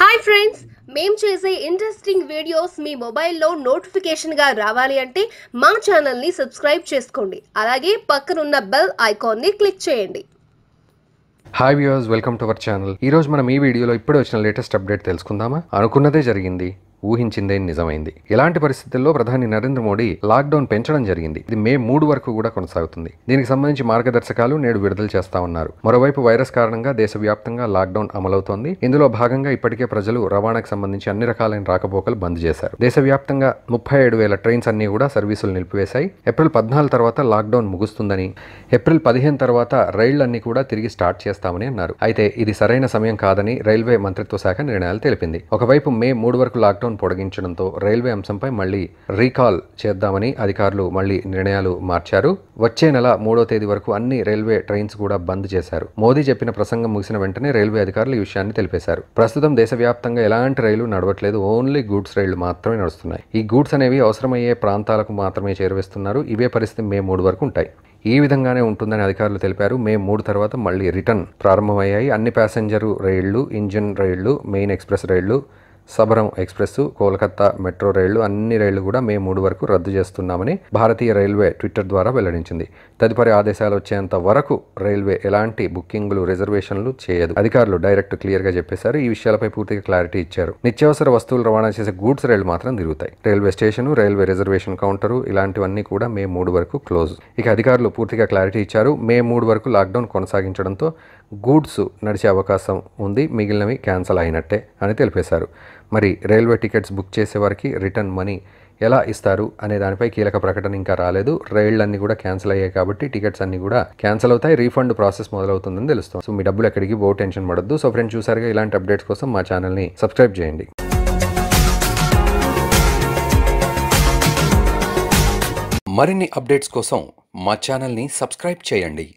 hi friends మేము చేసే interesting videos మీ మొబైల్లో నోటిఫికేషన్గా రావాలి అంటే మా ఛానల్ని సబ్స్క్రైబ్ చేసుకోండి అలాగే పక్కనున్న బెల్ ఐకాన్ని క్లిక్ చేయండి hi viewers welcome to our channel ఈ రోజు మనం ఈ వీడియోలో ఇప్పుడు వచ్చిన లేటెస్ట్ అప్డేట్ తెలుసుకుందామా అనుకున్నదే జరిగింది ఊహించిందే నిజమైంది ఇలాంటి పరిస్థితుల్లో ప్రధాని నరేంద్ర మోడీ లాక్డౌన్ పెంచడం జరిగింది ఇది మే మూడు వరకు కూడా కొనసాగుతుంది దీనికి సంబంధించి మార్గదర్శకాలు నేడు విడుదల చేస్తా ఉన్నారు మరోవైపు వైరస్ కారణంగా దేశవ్యాప్తంగా లాక్డౌన్ అమలవుతోంది ఇందులో భాగంగా ఇప్పటికే ప్రజలు రవాణాకు సంబంధించి అన్ని రకాలైన రాకపోకలు బంద్ చేశారు దేశవ్యాప్తంగా ముప్పై ఏడు వేల ట్రైన్స్ అన్ని కూడా సర్వీసులు నిలిపివేశాయి ఏప్రిల్ పద్నాలుగు తర్వాత లాక్డౌన్ ముగుస్తుందని ఏప్రిల్ పదిహేను తర్వాత అన్ని కూడా తిరిగి స్టార్ట్ చేస్తామని అన్నారు అయితే ఇది సరైన సమయం కాదని రైల్వే మంత్రిత్వ శాఖ నిర్ణయాలు తెలిపింది ఒకవైపు మే మూడు వరకు లాక్డౌన్ లాక్డౌన్ పొడిగించడంతో రైల్వే అంశంపై మళ్లీ రీకాల్ చేద్దామని అధికారులు మళ్లీ నిర్ణయాలు మార్చారు వచ్చే నెల మూడో తేదీ వరకు అన్ని రైల్వే ట్రైన్స్ కూడా బంద్ చేశారు మోదీ చెప్పిన ప్రసంగం ముగిసిన వెంటనే రైల్వే అధికారులు ఈ విషయాన్ని తెలిపేశారు ప్రస్తుతం దేశవ్యాప్తంగా ఎలాంటి రైలు నడవట్లేదు ఓన్లీ గూడ్స్ రైళ్లు మాత్రమే నడుస్తున్నాయి ఈ గూడ్స్ అనేవి అవసరమయ్యే ప్రాంతాలకు మాత్రమే చేరువేస్తున్నారు ఇవే పరిస్థితి మే మూడు వరకు ఉంటాయి ఈ విధంగానే ఉంటుందని అధికారులు తెలిపారు మే మూడు తర్వాత మళ్లీ రిటర్న్ ప్రారంభమయ్యాయి అన్ని ప్యాసింజర్ రైళ్లు ఇంజిన్ రైళ్లు మెయిన్ ఎక్స్ప్రెస్ రైళ్లు సబరం ఎక్స్ప్రెస్ కోల్కతా మెట్రో రైళ్లు అన్ని రైళ్లు కూడా మే మూడు వరకు రద్దు చేస్తున్నామని భారతీయ రైల్వే ట్విట్టర్ ద్వారా వెల్లడించింది తదుపరి ఆదేశాలు వచ్చేంత వరకు రైల్వే ఎలాంటి బుకింగ్లు రిజర్వేషన్లు చేయదు అధికారులు డైరెక్ట్ క్లియర్గా చెప్పేశారు ఈ విషయాలపై పూర్తిగా క్లారిటీ ఇచ్చారు నిత్యావసర వస్తువులు రవాణా చేసే గూడ్స్ రైళ్లు మాత్రం తిరుగుతాయి railway station railway reservation counter ఇలాంటివన్నీ కూడా మే మూడు వరకు క్లోజ్ ఇక అధికారులు పూర్తిగా క్లారిటీ ఇచ్చారు మే మూడు వరకు లాక్డౌన్ కొనసాగించడంతో గూడ్స్ నడిచే అవకాశం ఉంది మిగిలినవి క్యాన్సల్ అయినట్టే అని తెలిపేశారు మరి రైల్వే టికెట్స్ బుక్ చేసేవారికి రిటర్న్ మనీ ఎలా ఇస్తారు అనే దానిపై కీలక ప్రకటన ఇంకా రాలేదు అన్ని కూడా క్యాన్సిల్ అయ్యాయి కాబట్టి టికెట్స్ అన్ని కూడా క్యాన్సిల్ అవుతాయి రీఫండ్ ప్రాసెస్ మొదలవుతుందని తెలుస్తుంది సో మీ డబ్బులు ఎక్కడికి బో టెన్షన్ పడద్దు సో ఫ్రెండ్స్ చూసారుగా ఇలాంటి అప్డేట్స్ కోసం మా ఛానల్ని సబ్స్క్రైబ్ చేయండి మరిన్ని అప్డేట్స్ కోసం మా ఛానల్ని సబ్స్క్రైబ్ చేయండి